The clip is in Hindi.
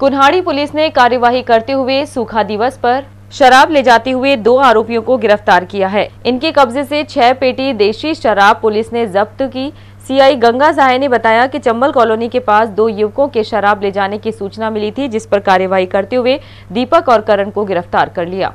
कुन्हाड़ी पुलिस ने कार्यवाही करते हुए सूखा दिवस पर शराब ले जाते हुए दो आरोपियों को गिरफ्तार किया है इनके कब्जे से छह पेटी देशी शराब पुलिस ने जब्त की सीआई गंगा जाय ने बताया कि चंबल कॉलोनी के पास दो युवकों के शराब ले जाने की सूचना मिली थी जिस पर कार्यवाही करते हुए दीपक और करण को गिरफ्तार कर लिया